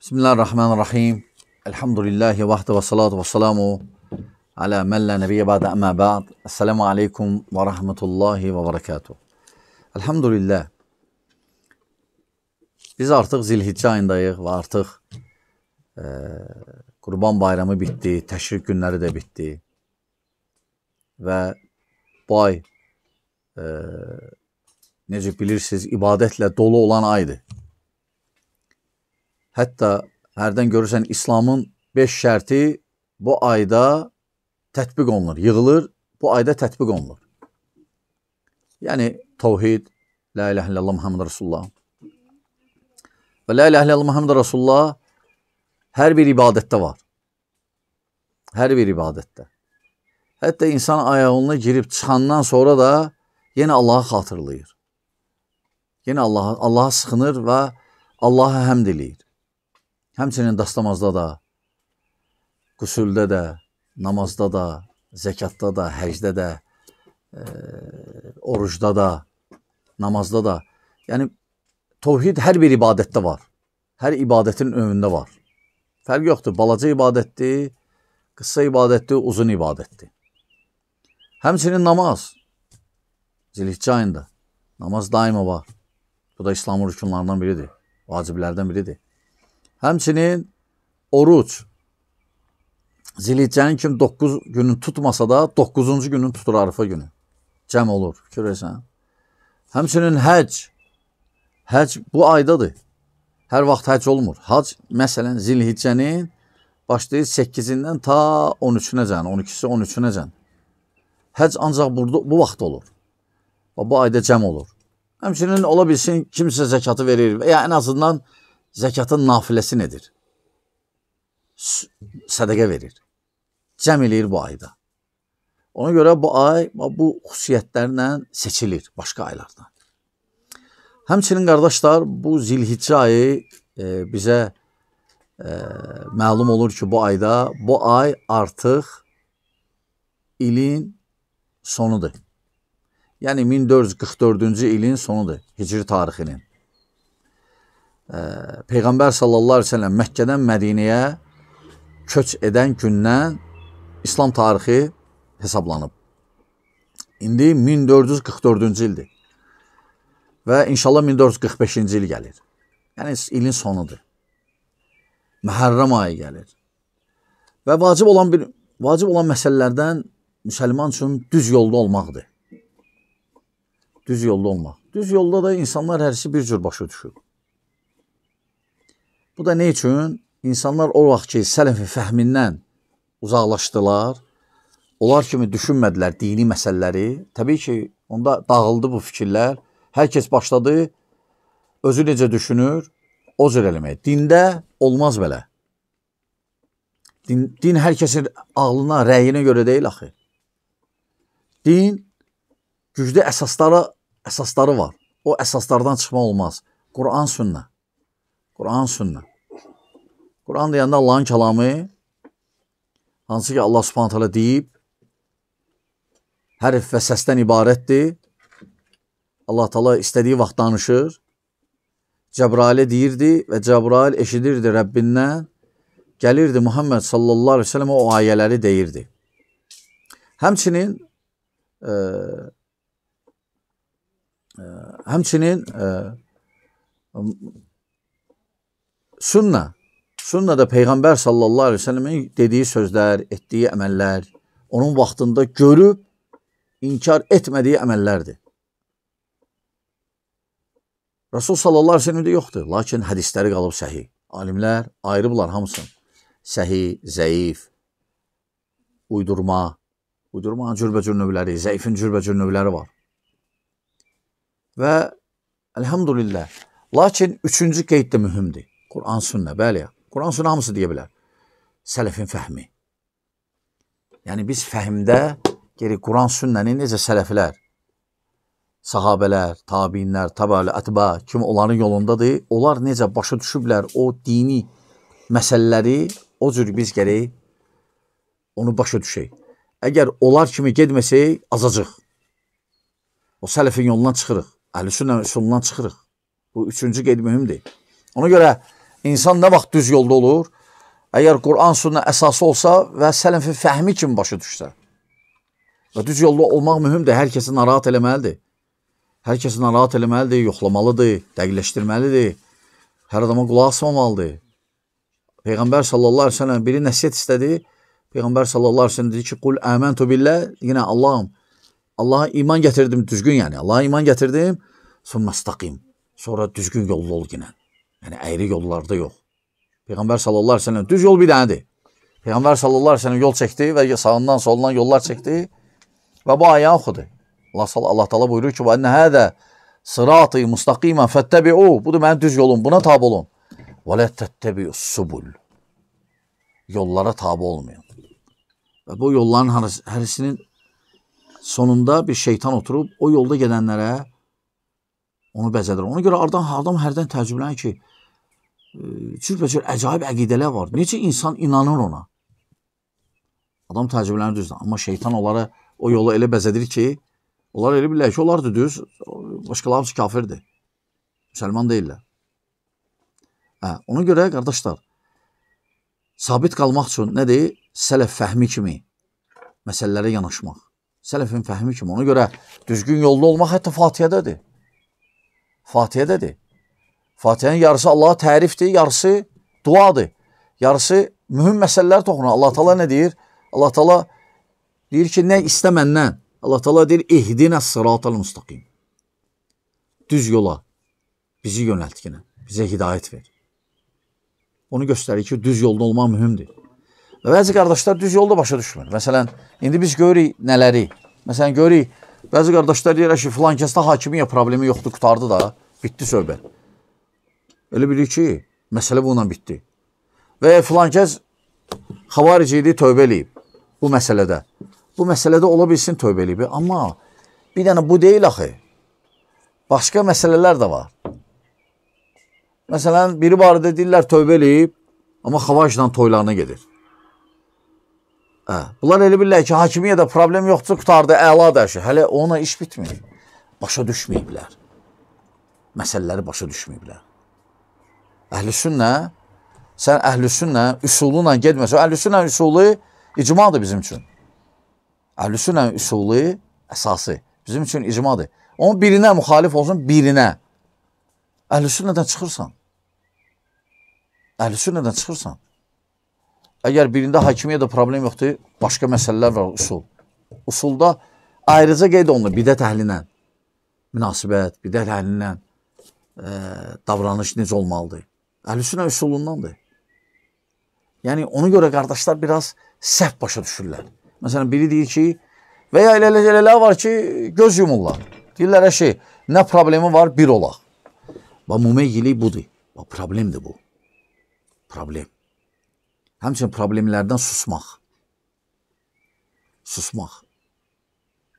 Bismillahirrahmanirrahim. Elhamdülillahi vahdə və salatu və salamu alə mən lə nəbiyyə bədə əmə bəd. Əssəlamu aleykum və rəhmətullahi və bərəkatuh. Elhamdülillah. Biz artıq zilhiccə ayındayıq və artıq e, qurban bayramı bitdi, təşrik günləri də bitdi. Və bu ay e, necə bilirsiniz ibadətlə dolu olan aydır. Hətta hərdən görürsən İslamın 5 şərti bu ayda tətbiq olunur, yığılır, bu ayda tətbiq olunur. Yəni təvhid, la ilahe illallah Muhammed Rasulullah. Və la ilahe illallah Muhammed Rasulullah hər bir ibadətdə var. Hər bir ibadətdə. Hətta insan ayağını girib çıxandan sonra da yenə Allahı xatırlayır. Yenə Allaha, Allaha sıxınır və Allaha həmd eləyir. Həmçinin dastamazda da, qüsüldə də, namazda da, zəkatda da, həcdə də, e, orucda da, namazda da. Yəni təvhid hər bir ibadətdə var. Hər ibadətin önündə var. Fərq yoxdur. Balaca ibadətdir, qısa ibadətdir, uzun ibadətdir. Həmçinin namaz. Zilhicə ayında namaz daima var. Bu da İslamın rükunlarından biridir, vaciblərdən biridir. Həmçinin oruc Ziliccənin kim 9 günün tutmasa da 9-cu günün tutur Arıfa günü. Cəm olur, görürsən. Həmçinin həcc. Həcc bu aydadır. Hər vaxt həcc olmur. Həcc məsələn Zilhiccənin başlayır 8-dən ta 13-nəcən, 12-si 13-nəcən. Həcc ancaq burada bu vaxt olur. Və bu ayda cəm olur. Həmçinin ola bilsin kimsə zəkatı verir və ya ən azından Zəkatın nafiləsi nedir? Sədəqə verir. Cəm eləyir bu ayda. Ona görə bu ay bu xüsusiyyətlərlə seçilir başqa aylardan. Həmçinin qardaşlar, bu zilhiccə ayı e, bizə e, məlum olur ki, bu ayda bu ay artıq ilin sonudur. Yəni 1444-cü ilin sonudur, hicri tarixinin. Peyğəmbər sallallahu əleyhi və səlləm Məkkədən Mədinəyə köç edən gündən İslam tarixi hesablanıb. İndi 1444-cü ildir. Və inşallah 1445-ci il gəlir. Yəni ilin sonudur. Məhərrəm ayı gəlir. Və vacib olan bir vacib olan məsələlərdən müsəlman üçün düz yolda olmaqdır. Düz yolda olmaq. Düz yolda da insanlar hər şey bir cür başa düşür. Bu da nə üçün? İnsanlar o vaxt ki, sələfi fəhmindən uzaqlaşdılar, onlar kimi düşünmədilər dini məsələləri. Təbii ki, onda dağıldı bu fikirlər. Hər kəs başladı özü necə düşünür, o cür eləməyə. Dində olmaz belə. Din, din hər kəsin ağlına, rəyinə görə deyil axı. Din güclü əsasları, əsasları var. O əsaslardan çıxma olmaz. Quran sünnə. Quran sünnə. Quran deyəndə Allahın kəlamı, hansı ki Allah subhanət hələ deyib, hərif və səsdən ibarətdir. Allah tala istədiyi vaxt danışır. Cəbrailə deyirdi və Cəbrail eşidirdi Rəbbindən, gəlirdi Muhammed sallallahu aleyhi ve sellemə o ayələri deyirdi. Həmçinin e, e, həmçinin e, sünna Sünnədə Peyğəmbər sallallahu əleyhi və səlləmin dediyi sözlər, etdiyi əməllər, onun vaxtında görüb inkar etmədiyi əməllərdir. Rasul sallallahu əleyhi və səlləmdə yoxdur, lakin hədisləri qalıb səhih. Alimlər ayırıblar hamısını. Səhih, zəif, uydurma, uydurmanın cürbəcür növləri, zəifin cürbəcür növləri var. Və əlhamdülillah. Lakin üçüncü qeyd də mühümdür. Quran sünnə, bəli. Quran sunu hamısı deyə bilər. Sələfin fəhmi. Yəni biz fəhmdə geri Quran sünnəni necə sələflər, sahabələr, tabinlər, tabəli, ətbə kimi onların yolundadır. Onlar necə başa düşüblər o dini məsələləri, o cür biz gərək onu başa düşək. Əgər onlar kimi getməsək, azacıq. O sələfin yolundan çıxırıq. Əhl-i sünnə üsulundan çıxırıq. Bu üçüncü qeyd mühümdir. Ona görə İnsan nə vaxt düz yolda olur? Əgər Quran sünnə əsası olsa və sələfin fəhmi kimi başa düşsə. Və düz yolda olmaq mühümdür, hər kəsi narahat eləməlidir. Hər kəsi narahat eləməlidir, yoxlamalıdır, dəqiqləşdirməlidir. Hər adama qulaq asmamalıdır. Peyğəmbər sallallahu əleyhi və səlləm biri nəsihət istədi. Peyğəmbər sallallahu əleyhi və səlləm dedi ki, "Qul amantu billah", yenə Allahım, Allaha iman gətirdim düzgün, yəni Allaha iman gətirdim, sonra istaqim. Sonra düzgün yolda ol yenə. Yəni əyri yollarda yox. Peyğəmbər sallallahu əleyhi və səlləm düz yol bir dənədir. Peyğəmbər sallallahu əleyhi və səlləm yol çəkdi və sağından soldan yollar çəkdi və bu ayəni oxudu. Allah sallallahu Allah təala buyurur ki: "Və hada sıratı mustaqiman fattabi'u." Budur mənim düz yolum. Buna tabe olun. "Və la tattabi'us subul." Yollara tabe olmayın. Və bu yolların hərəsinin sonunda bir şeytan oturub o yolda gedənlərə onu bəzədir. Ona görə adam, adam hərdən təəccüblənir ki, cürbəcür əcaib əqidələr var. Necə insan inanır ona? Adam təəccüblənir düzdür, amma şeytan onları o yola elə bəzədir ki, onlar elə bilirlər ki, onlar da düz, başqaları hamısı kafirdir. Müsəlman deyillər. Hə, ona görə qardaşlar, sabit qalmaq üçün nədir? Sələf fəhmi kimi məsələlərə yanaşmaq. Sələfin fəhmi kimi. Ona görə düzgün yolda olmaq hətta Fatihədədir. Fatihədədir. Fatihənin yarısı Allaha tərifdir, yarısı duadır. Yarısı mühüm məsələlər toxunur. Allah Taala nə deyir? Allah Taala deyir ki, nə istə məndən? Allah Taala deyir, "İhdinə sıratal mustaqim." Düz yola bizi yönəltginə, bizə hidayət ver. Onu göstərir ki, düz yolda olmaq mühümdür. Və bəzi qardaşlar düz yolda başa düşmür. Məsələn, indi biz görürük nələri. Məsələn, görürük, bəzi qardaşlar deyir ki, filan kəsdə hakimiyyət problemi yoxdur, qutardı da, bitdi söhbət. Elə bilir ki, məsələ bununla bitdi. Və ya filan kəs xavaric idi, tövbə eləyib bu məsələdə. Bu məsələdə ola bilsin tövbə eləyib. Amma bir dənə bu deyil axı. Başqa məsələlər də var. Məsələn, biri barədə deyirlər tövbə eləyib, amma xavacla toylarına gedir. Ə, hə, bunlar elə bilirlər ki, hakimiyyədə problem yoxdur, qutardı, əla dəşi. Hələ ona iş bitmir. Başa düşməyiblər. Məsələləri başa düşməyiblər. Əhlüsünnə sən əhlüsünnə üsulu ilə getməsən, əhlüsünnə üsulu icmadır bizim üçün. Əhlüsünnə üsulu əsası bizim üçün icmadır. Onun birinə müxalif olsun, birinə. Əhlüsünnədən çıxırsan. Əhlüsünnədən çıxırsan. Əgər birində hakimiyyədə problem yoxdur, başqa məsələlər var usul. Usulda ayrıca qeyd olunur bidət əhlindən. Münasibət, bidət əhlindən ə, davranış necə olmalıdır? Əhlüsünə üsulundandır. Yəni, ona görə qardaşlar biraz səhv başa düşürlər. Məsələn, biri deyir ki, və ya elə elə elə var ki, göz yumurlar. Deyirlər, əşi, nə problemi var, bir olaq. Və mümeyyilik budur. Və problemdir bu. Problem. Həmçin problemlərdən susmaq. Susmaq.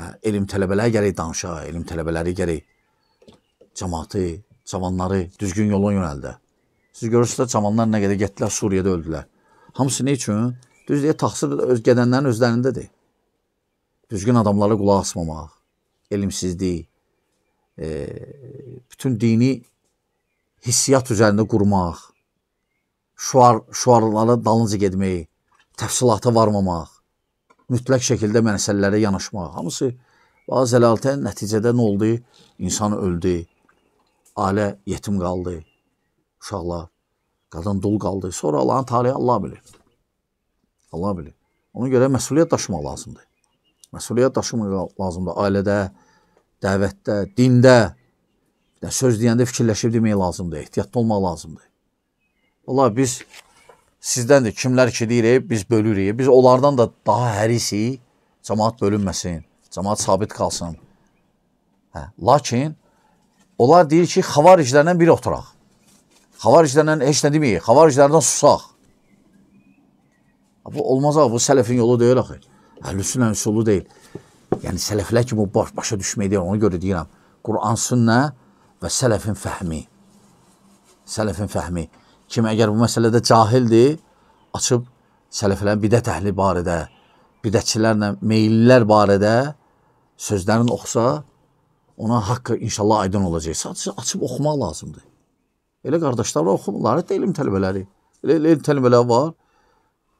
Hə, elm tələbələri gərək danışa, elm tələbələri gərək cəmatı, cavanları düzgün yola yönəldə. Siz görürsünüz cavanlar nə qədər getdilər Suriyada öldülər. Hamısı nə üçün? Düz deyə taxsır öz gedənlərin özlərindədir. Düzgün adamlara qulaq asmamaq, elimsizlik, e, bütün dini hissiyat üzərində qurmaq, şuar, şuarlara dalınca getmək, təfsilata varmamaq, mütləq şəkildə məsələlərə yanaşmaq. Hamısı bazı zəlalətə nəticədə nə oldu? İnsan öldü, ailə yetim qaldı uşaqlar, qazan dul qaldı. Sonra Allahın taleyi Allah bilir. Allah bilir. Ona görə məsuliyyət daşımaq lazımdır. Məsuliyyət daşımaq lazımdır ailədə, dəvətdə, dində. Söz deyəndə fikirləşib demək lazımdır, ehtiyatlı olmaq lazımdır. Allah biz sizdəndir, kimlər ki deyirik, biz bölürük. Biz onlardan da daha hərisi cəmaat bölünməsin, cəmaat sabit qalsın. Hə, lakin onlar deyir ki, xavariclərlə bir oturaq. Xavariclərdən heç nə deməyik. Xavariclərdən susaq. Bu olmaz abi, bu sələfin yolu deyil axı. Əhlüsünlə üsulu deyil. Yəni sələflər kimi baş başa düşmək deyil. Ona görə deyirəm. Quran, sünnə və sələfin fəhmi. Sələfin fəhmi. Kim əgər bu məsələdə cahildir, açıb sələflərin bidət əhli barədə, bidətçilərlə meyillər barədə sözlərini oxusa, ona haqqı inşallah aydın olacaq. Sadəcə açıb oxumaq lazımdır. Elə qardaşlar oxumurlar, hətta elm tələbələri. Elə, elə elm tələbələri var.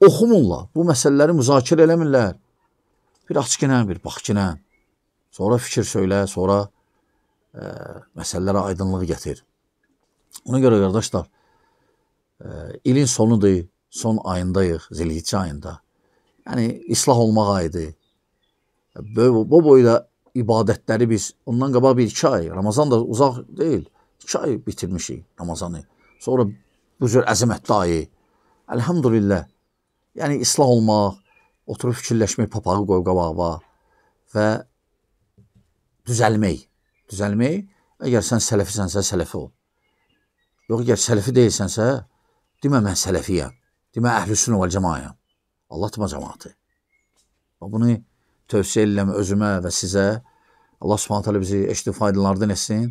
Oxumurlar. Bu məsələləri müzakirə eləmirlər. Bir açqinən, bir baxqinən. Sonra fikir söylə, sonra ə, e, məsələlərə aydınlıq gətir. Ona görə qardaşlar, ə, e, ilin sonudur, son ayındayıq, Zilhicə ayında. Yəni islah olmaq ayıdır. Bu, bu boyda ibadətləri biz ondan qabaq bir 2 ay, Ramazan da uzaq deyil. İki ay bitirmişik Ramazanı. Sonra bu cür əzəmətli ayı. Əlhamdülillah. Yəni islah olmaq, oturub fikirləşmək, papağı qoyub qabağa və düzəlmək. Düzəlmək. Əgər sən sələfisənsə sələfi ol. Yox, əgər sələfi deyilsənsə, demə mən sələfiyəm. Demə əhlüsünnə vəl cəmaayam. Allahma cəmaatı. Və bunu tövsiyə edirəm özümə və sizə. Allah Subhanahu taala bizi eşidə faydalardan etsin.